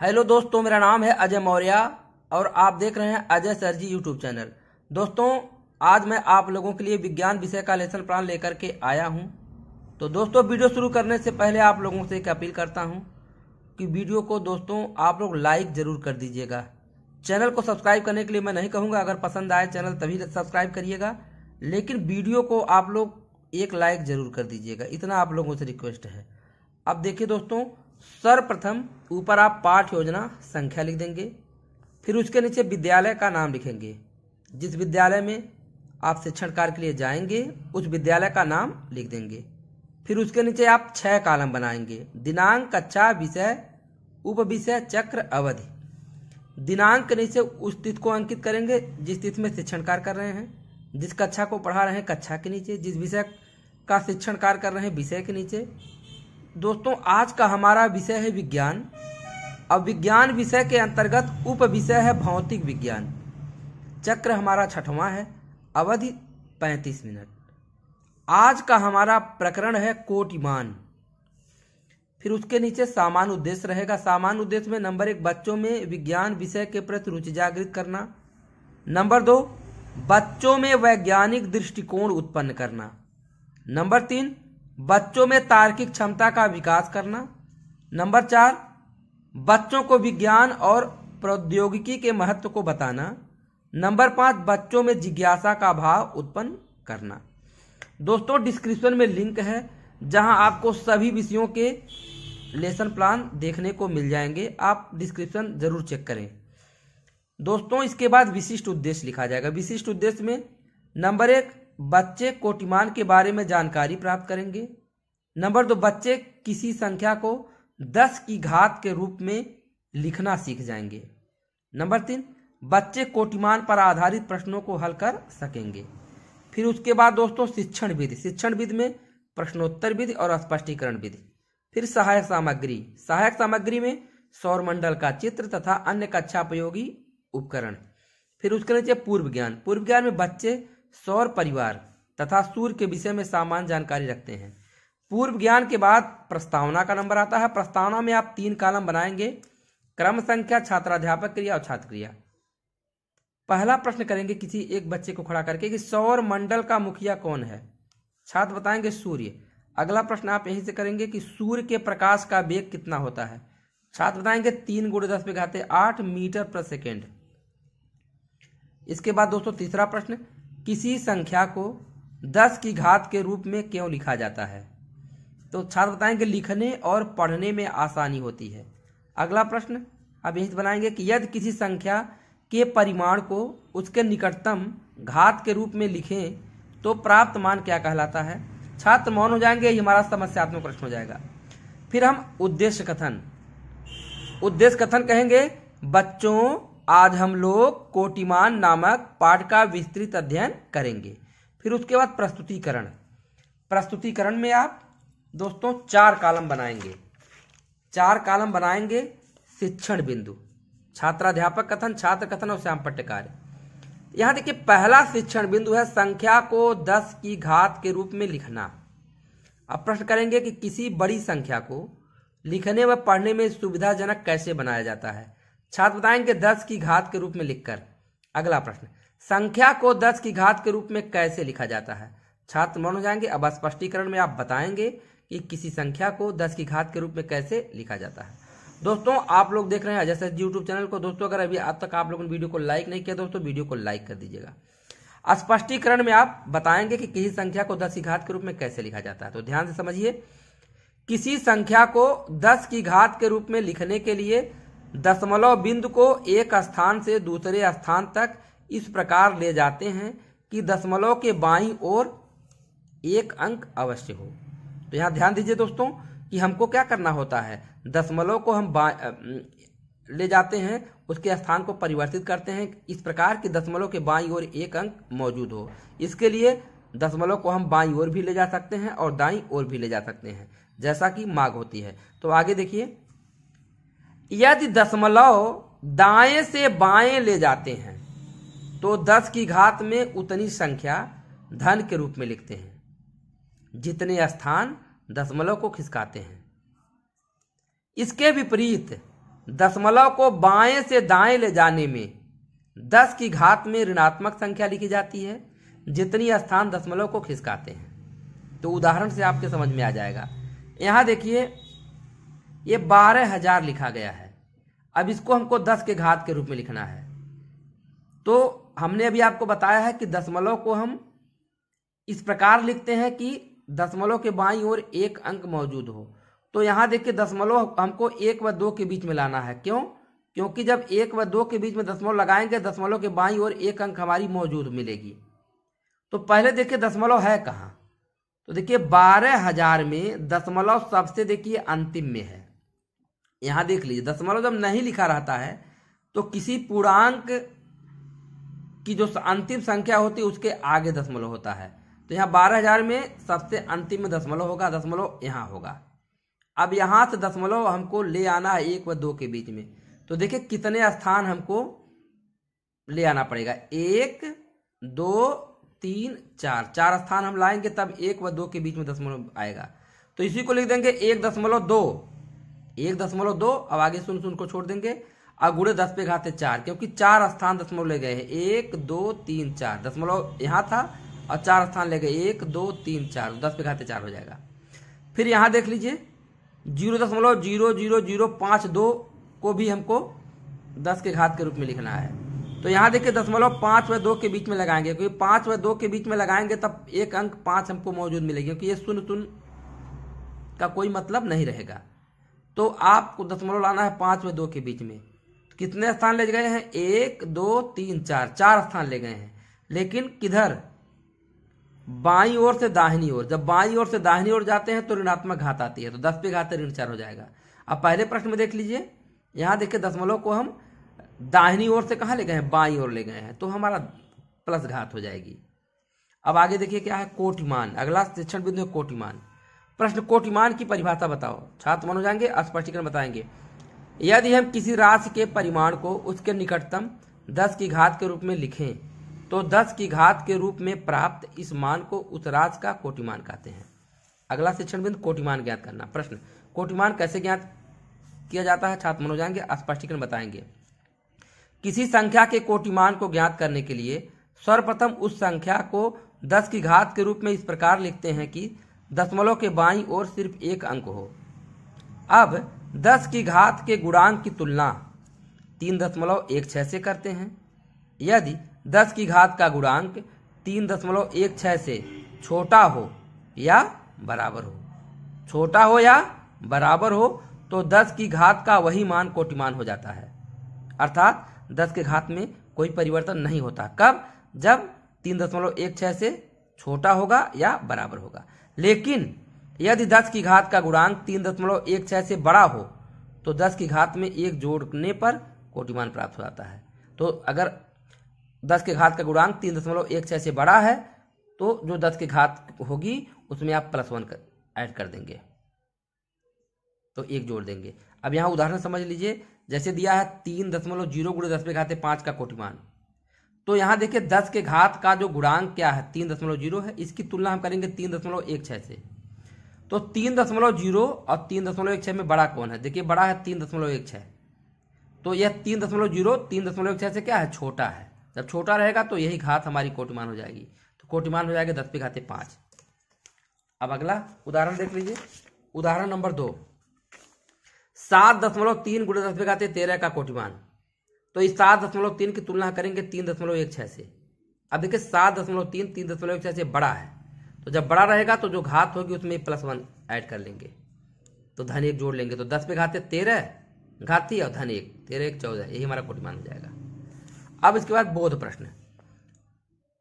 hello दोस्तों मेरा नाम है अजय मौर्य और आप देख रहे हैं Ajay sir ji YouTube channel दोस्तों आज मैं आप लोगों के लिए विज्ञान विषय का लेसन प्लान लेकर के आया हूं तो दोस्तों वीडियो शुरू करने से पहले आप लोगों से एक अपील करता हूं कि वीडियो को दोस्तों आप लोग लाइक ज़रूर कर दीजिएगा चैनल को सब्सक्राइब करने के लिए मैं नहीं कहूँगा अगर पसंद आए चैनल तभी सब्सक्राइब करिएगा लेकिन वीडियो को आप लोग एक लाइक ज़रूर कर दीजिएगा इतना आप लोगों से रिक्वेस्ट है अब देखिए दोस्तों सर्वप्रथम ऊपर आप पाठ योजना संख्या लिख देंगे फिर उसके नीचे विद्यालय का नाम लिखेंगे जिस विद्यालय में आप शिक्षण कार्य के लिए जाएंगे उस विद्यालय का नाम लिख देंगे फिर उसके नीचे आप छः कालम बनाएंगे दिनांक कक्षा विषय उप विषय चक्र अवधि दिनांक के नीचे उस तिथि को अंकित करेंगे जिस तिथि में शिक्षण कार्य कर रहे हैं जिस कक्षा को पढ़ा रहे हैं कक्षा के नीचे जिस विषय का शिक्षण कार्य कर रहे हैं विषय के नीचे दोस्तों आज का हमारा विषय है विज्ञान अब विज्ञान विषय के अंतर्गत उप विषय है भौतिक विज्ञान चक्र हमारा छठवां है अवधि पैंतीस मिनट आज का हमारा प्रकरण है कोटिमान फिर उसके नीचे सामान्य उद्देश्य रहेगा सामान्य उद्देश्य में नंबर एक बच्चों में विज्ञान विषय के प्रति रुचि जागृत करना नंबर दो बच्चों में वैज्ञानिक दृष्टिकोण उत्पन्न करना नंबर तीन बच्चों में तार्किक क्षमता का विकास करना नंबर चार बच्चों को विज्ञान और प्रौद्योगिकी के महत्व को बताना नंबर पाँच बच्चों में जिज्ञासा का भाव उत्पन्न करना दोस्तों डिस्क्रिप्शन में लिंक है जहां आपको सभी विषयों के लेसन प्लान देखने को मिल जाएंगे आप डिस्क्रिप्शन जरूर चेक करें दोस्तों इसके बाद विशिष्ट उद्देश्य लिखा जाएगा विशिष्ट उद्देश्य में नंबर एक बच्चे कोटिमान के बारे में जानकारी प्राप्त करेंगे नंबर दो बच्चे किसी संख्या को दस की घात के रूप में लिखना सीख जाएंगे नंबर तीन बच्चे कोटिमान पर आधारित प्रश्नों को हल कर सकेंगे फिर उसके बाद दोस्तों शिक्षण विधि शिक्षण विधि में प्रश्नोत्तर विधि और स्पष्टीकरण विधि फिर सहायक सामग्री सहायक सामग्री में सौरमंडल का चित्र तथा अन्य कक्षा उपयोगी उपकरण फिर उसके नीचे पूर्व ज्ञान पूर्व ज्ञान में बच्चे सौर परिवार तथा सूर्य के विषय में सामान्य जानकारी रखते हैं पूर्व ज्ञान के बाद प्रस्तावना का नंबर आता है प्रस्तावना में आप तीन कालम बनाएंगे क्रम संख्या छात्राध्यापक क्रिया और छात्र क्रिया पहला प्रश्न करेंगे किसी एक बच्चे को खड़ा करके कि सौर मंडल का मुखिया कौन है छात्र बताएंगे सूर्य अगला प्रश्न आप यहीं से करेंगे कि सूर्य के प्रकाश का वेग कितना होता है छात्र बताएंगे तीन गुड़े दस पे घाते आठ मीटर पर सेकेंड इसके बाद दोस्तों तीसरा प्रश्न किसी संख्या को दस की घात के रूप में क्यों लिखा जाता है तो छात्र बताएं कि लिखने और पढ़ने में आसानी होती है अगला प्रश्न अब यही बनाएंगे कि यदि किसी संख्या के परिमाण को उसके निकटतम घात के रूप में लिखें तो प्राप्त मान क्या कहलाता है छात्र मौन हो जाएंगे ये हमारा समस्यात्मक प्रश्न हो जाएगा फिर हम उद्देश्य कथन उद्देश्य कथन कहेंगे बच्चों आज हम लोग कोटिमान नामक पाठ का विस्तृत अध्ययन करेंगे फिर उसके बाद प्रस्तुतिकरण प्रस्तुतिकरण में आप दोस्तों चार कालम बनाएंगे चार कालम बनाएंगे शिक्षण बिंदु छात्राध्यापक कथन छात्र कथन और श्याम पट्टकार यहां देखिए पहला शिक्षण बिंदु है संख्या को दस की घात के रूप में लिखना अब प्रश्न करेंगे कि किसी बड़ी संख्या को लिखने व पढ़ने में सुविधाजनक कैसे बनाया जाता है छात्र बताएंगे दस की घात के रूप में लिखकर अगला प्रश्न संख्या को दस की घात के रूप में कैसे लिखा जाता है छात्र मौन हो जाएंगे अब स्पष्टीकरण में आप बताएंगे कि किसी संख्या को दस की घात के रूप में कैसे लिखा जाता है दोस्तों आप लोग देख रहे हैं जैसे यूट्यूब चैनल को दोस्तों अगर अभी अब तक आप लोगों ने वीडियो को लाइक नहीं किया दोस्तों वीडियो को लाइक कर दीजिएगा स्पष्टीकरण में आप बताएंगे कि किसी संख्या को दस की घात के रूप में कैसे लिखा जाता है तो ध्यान से समझिए किसी संख्या को दस की घात के रूप में लिखने के लिए दशमलव बिंदु को एक स्थान से दूसरे स्थान तक इस प्रकार ले जाते हैं कि दशमलव के बाई और एक अंक अवश्य हो तो यहाँ ध्यान दीजिए दोस्तों कि हमको क्या करना होता है दशमलव को हम ले जाते हैं उसके स्थान को परिवर्तित करते हैं इस प्रकार कि दशमलव के बाई और एक अंक मौजूद हो इसके लिए दशमलव को हम बाई ओर भी ले जा सकते हैं और दाई ओर भी ले जा सकते हैं जैसा कि माघ होती है तो आगे देखिए यदि दशमलव दाएं से बाएं ले जाते हैं तो दस की घात में उतनी संख्या धन के रूप में लिखते हैं जितने स्थान दशमलव को खिसकाते हैं इसके विपरीत दशमलव को बाएं से दाएं ले जाने में दस की घात में ऋणात्मक संख्या लिखी जाती है जितनी स्थान दशमलव को खिसकाते हैं तो उदाहरण से आपके समझ में आ जाएगा यहां देखिए ये बारह हजार लिखा गया है अब इसको हमको दस के घात के रूप में लिखना है तो हमने अभी आपको बताया है कि दशमलव को हम इस प्रकार लिखते हैं कि दशमलव के बाई और एक अंक मौजूद हो तो यहां देखिए दशमलव हमको एक व दो के बीच में लाना है क्यों क्योंकि जब एक व दो के बीच में दशमलव लगाएंगे दशमलव के बाई और एक अंक हमारी मौजूद मिलेगी तो पहले देखिए दशमलव है कहाँ तो देखिए बारह हजार में दशमलव सबसे देखिए अंतिम में है यहाँ देख लीजिए दशमलव जब नहीं लिखा रहता है तो किसी पूर्णांक की जो अंतिम संख्या होती है उसके आगे दशमलव होता है तो यहाँ बारह हजार में सबसे अंतिम में दशमलव होगा दशमलव यहाँ होगा अब यहाँ से दशमलव हमको ले आना है एक व दो के बीच में तो देखिए कितने स्थान हमको ले आना पड़ेगा एक दो तीन चार चार स्थान हम लाएंगे तब एक व दो के बीच में दशमलव आएगा तो इसी को लिख देंगे एक दशमलव दो एक दशमलव दो अब आगे सुन सुन को छोड़ देंगे अब गुड़े दस पे घाते चार क्योंकि चार स्थान दशमलव ले गए हैं एक दो तीन चार दशमलव यहाँ था और चार स्थान ले गए एक दो तीन चार दस पे घाते चार हो जाएगा फिर यहाँ देख लीजिए जीरो दशमलव जीरो जीरो जीरो पाँच दो को भी हमको दस के घात के रूप में लिखना है तो यहाँ देखिए दशमलव पाँच व दो के बीच में लगाएंगे क्योंकि पाँच व दो के बीच में लगाएंगे तब एक अंक पाँच हमको मौजूद मिलेगी क्योंकि ये शून्य शून्य का कोई मतलब नहीं रहेगा तो आपको दशमलव लाना है पांच में दो के बीच में तो कितने स्थान ले गए हैं एक दो तीन चार चार स्थान ले गए हैं लेकिन किधर बाई ओर से दाहिनी ओर जब बाई ओर से दाहिनी ओर जाते हैं तो ऋणात्मक घात आती है तो दस पे घात ऋण चार हो जाएगा अब पहले प्रश्न में देख लीजिए यहां देखिए दशमलव को हम दाहिनी ओर से कहा ले गए हैं बाई ओर ले गए हैं तो हमारा प्लस घात हो जाएगी अब आगे देखिए क्या है कोटिमान अगला शिक्षण बिंदु है कोटिमान प्रश्न कोटिमान की परिभाषा बताओ छात्र मन हो जाएंगे स्पष्टीकरण बताएंगे यदि हम किसी राशि के परिमाण को उसके निकटतम दस की घात के रूप में लिखें तो दस की घात के रूप में प्राप्त इस मान को उस राशि का कोटिमान कहते हैं अगला शिक्षण बिंदु कोटिमान ज्ञात करना प्रश्न कोटिमान कैसे ज्ञात किया जाता है छात्र मनो जाएंगे स्पष्टीकरण बताएंगे किसी संख्या के कोटिमान को ज्ञात करने के लिए सर्वप्रथम उस संख्या को दस की घात के रूप में इस प्रकार लिखते हैं कि दशमलव के बाईं ओर सिर्फ एक अंक हो अब दस की घात के गुणांक की तुलना तीन दशमलव एक छः से करते हैं यदि दस की घात का गुणांक तीन दशमलव एक छः से छोटा हो या बराबर हो छोटा हो या बराबर हो तो दस की घात का वही मान कोटिमान हो जाता है अर्थात दस के घात में कोई परिवर्तन नहीं होता कब जब तीन दशमलव एक छः से छोटा होगा या बराबर होगा लेकिन यदि दस की घात का गुणांक तीन दशमलव एक छह से बड़ा हो तो दस की घात में एक जोड़ने पर कोटिमान प्राप्त हो जाता है तो अगर दस के घात का गुणांक तीन दशमलव एक छह से बड़ा है तो जो दस की घात होगी उसमें आप प्लस वन ऐड कर देंगे तो एक जोड़ देंगे अब यहां उदाहरण समझ लीजिए जैसे दिया है तीन दशमलव जीरो गुणे दस में घाते पांच का कोटिमान तो यहाँ देखिए दस के घात का जो गुणांक क्या है तीन दशमलव जीरो है इसकी तुलना हम करेंगे तीन दशमलव एक छः से तो तीन दशमलव जीरो और तीन दशमलव एक छः में बड़ा कौन है देखिए बड़ा है तीन दशमलव एक छः तो यह तीन दशमलव जीरो तीन दशमलव एक छः से क्या है छोटा है जब छोटा रहेगा तो यही घात हमारी कोटिमान हो जाएगी तो कोटिमान हो जाएगा दस पे घाते पाँच अब अगला उदाहरण देख लीजिए उदाहरण नंबर दो सात दशमलव तीन गुणे दस पे घाते तेरह का कोटिमान तो इस सात दशमलव तीन की तुलना करेंगे तीन दशमलव एक छः से अब देखिए सात दशमलव तीन तीन दशमलव एक छः से बड़ा है तो जब बड़ा रहेगा तो जो घात होगी उसमें प्लस वन ऐड कर लेंगे तो धन एक जोड़ लेंगे तो दस में घाते तेरह घाती और धन एक तेरह एक चौदह यही हमारा कोटि मान हो जाएगा अब इसके बाद बोध प्रश्न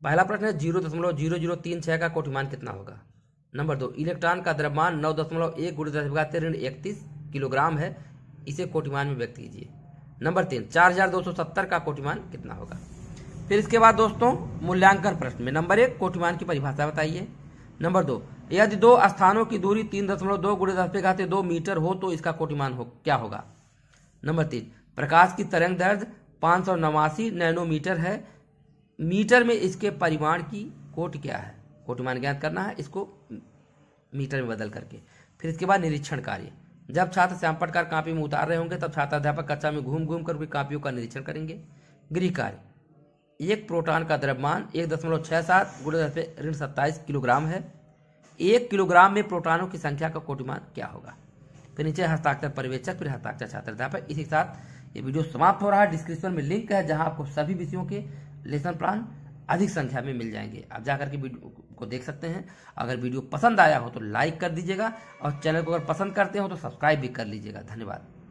पहला प्रश्न है जीरो दशमलव जीरो जीरो तीन छः का कोटिमान कितना होगा नंबर दो इलेक्ट्रॉन का द्रव्यमान नौ दशमलव एक गुण दस ऋण इकतीस किलोग्राम है इसे कोटिमान में व्यक्त कीजिए नंबर तीन चार हजार दो सौ सत्तर का कोटिमान कितना होगा फिर इसके बाद दोस्तों मूल्यांकन प्रश्न में नंबर एक कोटिमान की परिभाषा बताइए नंबर दो यदि दो स्थानों की दूरी तीन दशमलव दो गुड़े दस पे घाते दो मीटर हो तो इसका कोटिमान हो क्या होगा नंबर तीन प्रकाश की तरंग दर्द पांच सौ नवासी नैनोमीटर है मीटर में इसके परिमाण की कोट क्या है कोटिमान ज्ञात करना है इसको मीटर में बदल करके फिर इसके बाद निरीक्षण कार्य जब छात्र श्याम श्यामपटकार कापी में उतार रहे होंगे तब छात्र अध्यापक कक्षा में घूम घूम कर भी कापियों का निरीक्षण करेंगे गृह कार्य एक प्रोटॉन का द्रव्यमान एक दशमलव छः सात गुणे ऋण सत्ताईस किलोग्राम है एक किलोग्राम में प्रोटॉनों की संख्या का कोटिमान क्या होगा फिर तो नीचे हस्ताक्षर परिवेक्षक फिर हस्ताक्षर छात्र अध्यापक इसी के साथ ये वीडियो समाप्त हो रहा है डिस्क्रिप्शन में लिंक है जहां आपको सभी विषयों के लेसन प्लान अधिक संख्या में मिल जाएंगे आप जा करके वीडियो को देख सकते हैं अगर वीडियो पसंद आया हो तो लाइक कर दीजिएगा और चैनल को अगर पसंद करते हो तो सब्सक्राइब भी कर लीजिएगा धन्यवाद